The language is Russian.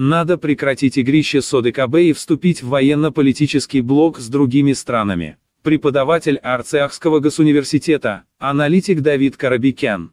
Надо прекратить игрище с ОДКБ и вступить в военно-политический блок с другими странами. Преподаватель Арцеахского госуниверситета, аналитик Давид Карабикян.